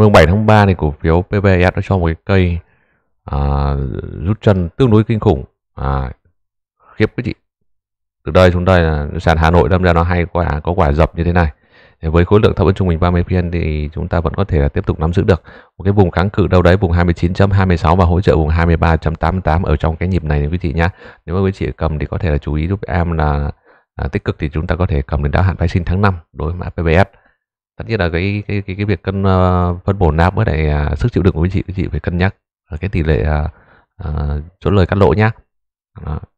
ngày 7 tháng 3 thì cổ phiếu PVS nó e cho một cái cây à, rút chân tương đối kinh khủng à, khiếp quý chị từ đây xuống đây là sàn Hà Nội đâm ra nó hay quả có quả dập như thế này với khối lượng thấp hơn trung bình 30 phiên thì chúng ta vẫn có thể là tiếp tục nắm giữ được một cái vùng kháng cự đâu đấy vùng 29.26 và hỗ trợ vùng 23.88 ở trong cái nhịp này quý chị nhé. nếu mà quý chị cầm thì có thể là chú ý giúp em là à, tích cực thì chúng ta có thể cầm đến đáo hạn phái sinh tháng 5 đối với mã PBS tất nhiên là cái cái cái, cái việc cân uh, phân bổ nạp với lại uh, sức chịu đựng của bên chị chị phải cân nhắc cái tỷ lệ uh, uh, chỗ lời cắt lỗ nhá Đó.